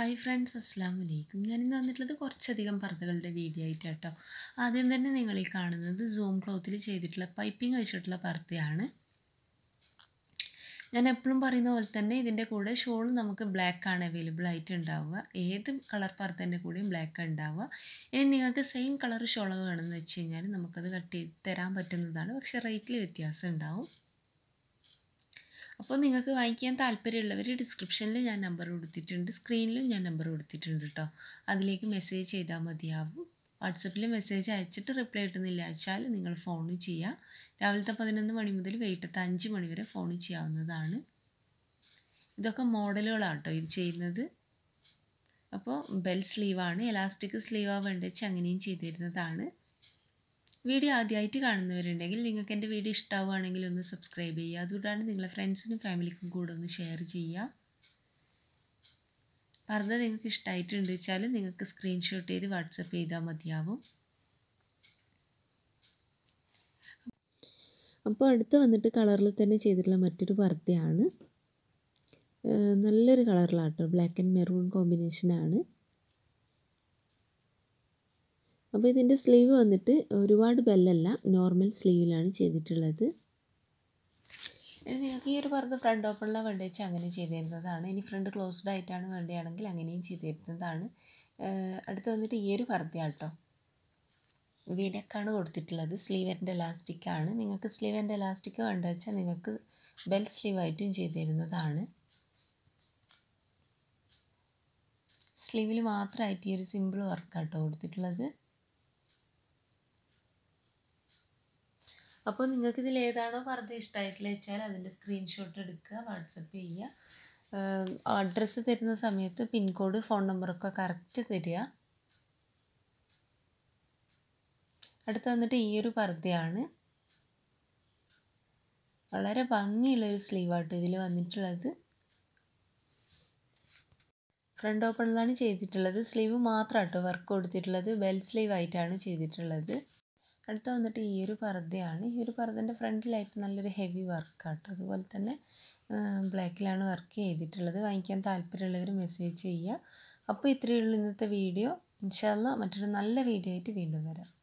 hi friends അസ്സാം വലൈക്കും ഞാൻ ഇന്ന് വന്നിട്ടുള്ളത് കുറച്ചധികം പർദ്ദകളുടെ വീഡിയോ ആയിട്ട് കേട്ടോ ആദ്യം തന്നെ നിങ്ങൾ ഈ കാണുന്നത് സൂം ക്ലോത്തിൽ ചെയ്തിട്ടുള്ള പൈപ്പിംഗ് വെച്ചിട്ടുള്ള പർദ്ദയാണ് ഞാൻ എപ്പോഴും പറയുന്ന പോലെ തന്നെ ഇതിൻ്റെ കൂടെ ഷോൾ നമുക്ക് ബ്ലാക്ക് ആണ് അവൈലബിൾ ആയിട്ട് ഉണ്ടാവുക ഏത് കളർ പർദ്ദൻ്റെ കൂടെയും ബ്ലാക്ക് ഉണ്ടാവുക ഇനി നിങ്ങൾക്ക് സെയിം കളർ ഷോൾ വേണമെന്ന് വെച്ച് കഴിഞ്ഞാൽ നമുക്കത് കട്ട് ചെയ്ത് തരാൻ പറ്റുന്നതാണ് പക്ഷേ റേറ്റിൽ വ്യത്യാസം ഉണ്ടാവും അപ്പോൾ നിങ്ങൾക്ക് വായിക്കാൻ താല്പര്യമുള്ളവർ ഡിസ്ക്രിപ്ഷനിൽ ഞാൻ നമ്പർ കൊടുത്തിട്ടുണ്ട് സ്ക്രീനിലും ഞാൻ നമ്പർ കൊടുത്തിട്ടുണ്ട് കേട്ടോ അതിലേക്ക് മെസ്സേജ് ചെയ്താൽ മതിയാവും വാട്സപ്പിൽ മെസ്സേജ് അയച്ചിട്ട് റിപ്ലൈ കിട്ടുന്നില്ല വെച്ചാൽ നിങ്ങൾ ഫോൺ ചെയ്യുക രാവിലത്തെ പതിനൊന്ന് മണി മുതൽ വൈകിട്ടത്തെ അഞ്ച് മണി വരെ ഫോൺ ചെയ്യാവുന്നതാണ് ഇതൊക്കെ മോഡലുകളാണ് കേട്ടോ ഇത് ചെയ്യുന്നത് അപ്പോൾ ബെൽ സ്ലീവാണ് എലാസ്റ്റിക് സ്ലീവാണ് വേണ്ടത് വെച്ച് അങ്ങനെയും ചെയ്തിരുന്നതാണ് വീഡിയോ ആദ്യമായിട്ട് കാണുന്നവരുണ്ടെങ്കിൽ നിങ്ങൾക്ക് എൻ്റെ വീഡിയോ ഇഷ്ടമാവുകയാണെങ്കിൽ ഒന്ന് സബ്സ്ക്രൈബ് ചെയ്യുക അതുകൊണ്ടാണ് നിങ്ങളെ ഫ്രണ്ട്സിനും ഫാമിലിക്കും കൂടെ ഒന്ന് ഷെയർ ചെയ്യുക പർദ്ദ നിങ്ങൾക്ക് ഇഷ്ടമായിട്ടുണ്ട് വെച്ചാൽ നിങ്ങൾക്ക് സ്ക്രീൻഷോട്ട് ചെയ്ത് വാട്സപ്പ് ചെയ്താൽ മതിയാവും അപ്പോൾ അടുത്ത് വന്നിട്ട് കളറിൽ തന്നെ ചെയ്തിട്ടുള്ള മറ്റൊരു പർദ്ധയാണ് നല്ലൊരു കളറിലാട്ടോ ബ്ലാക്ക് ആൻഡ് മെറൂൺ കോമ്പിനേഷനാണ് അപ്പോൾ ഇതിൻ്റെ സ്ലീവ് വന്നിട്ട് ഒരുപാട് ബെല്ലല്ല നോർമൽ സ്ലീവിലാണ് ചെയ്തിട്ടുള്ളത് നിങ്ങൾക്ക് ഈ ഒരു പറഞ്ഞ ഫ്രണ്ട് ഓപ്പണിലാണ് വേണ്ടി വെച്ചാൽ അങ്ങനെ ചെയ്തിരുന്നതാണ് ഇനി ഫ്രണ്ട് ക്ലോസ്ഡ് ആയിട്ടാണ് വേണ്ടിയാണെങ്കിൽ അങ്ങനെയും ചെയ്തിരുന്നതാണ് അടുത്ത് വന്നിട്ട് ഈ ഒരു പർദ്ദയാണ് കേട്ടോ വീനക്കാണ് കൊടുത്തിട്ടുള്ളത് സ്ലീവറിൻ്റെ ഇലാസ്റ്റിക്കാണ് നിങ്ങൾക്ക് സ്ലീവറിൻ്റെ ഇലാസ്റ്റിക് വേണ്ട വെച്ചാൽ നിങ്ങൾക്ക് ബെൽ സ്ലീവായിട്ടും ചെയ്തിരുന്നതാണ് സ്ലീവിൽ മാത്രമായിട്ട് ഈ ഒരു സിമ്പിൾ വർക്കാട്ടോ കൊടുത്തിട്ടുള്ളത് അപ്പോൾ നിങ്ങൾക്ക് ഇതിൽ ഏതാണോ പർദ്ദ ഇഷ്ടമായിട്ടില്ല വെച്ചാൽ അതിൻ്റെ സ്ക്രീൻഷോട്ട് എടുക്കുക വാട്സപ്പ് ചെയ്യുക അഡ്രസ്സ് തരുന്ന സമയത്ത് പിൻകോഡ് ഫോൺ നമ്പറൊക്കെ കറക്റ്റ് തരിക അടുത്ത് വന്നിട്ട് ഈ ഒരു പർദ്ധയാണ് വളരെ ഭംഗിയുള്ളൊരു സ്ലീവാട്ടോ ഇതിൽ വന്നിട്ടുള്ളത് ഫ്രണ്ട് ഓപ്പണിലാണ് ചെയ്തിട്ടുള്ളത് സ്ലീവ് കേട്ടോ വർക്ക് കൊടുത്തിട്ടുള്ളത് ബെൽ സ്ലീവ് ആയിട്ടാണ് ചെയ്തിട്ടുള്ളത് അടുത്ത വന്നിട്ട് ഈ ഒരു പർദ്ധയാണ് ഈ ഒരു പർദ്ദൻ്റെ ഫ്രണ്ടിലായിട്ട് നല്ലൊരു ഹെവി വർക്കാട്ടോ അതുപോലെ തന്നെ ബ്ലാക്കിലാണ് വർക്ക് ചെയ്തിട്ടുള്ളത് വാങ്ങിക്കാൻ താല്പര്യമുള്ളവർ മെസ്സേജ് ചെയ്യുക അപ്പോൾ ഇത്രയേ ഉള്ളൂ ഇന്നത്തെ വീഡിയോ ഇൻഷാല്ല മറ്റൊരു നല്ല വീഡിയോ ആയിട്ട് വീണ്ടും വരാം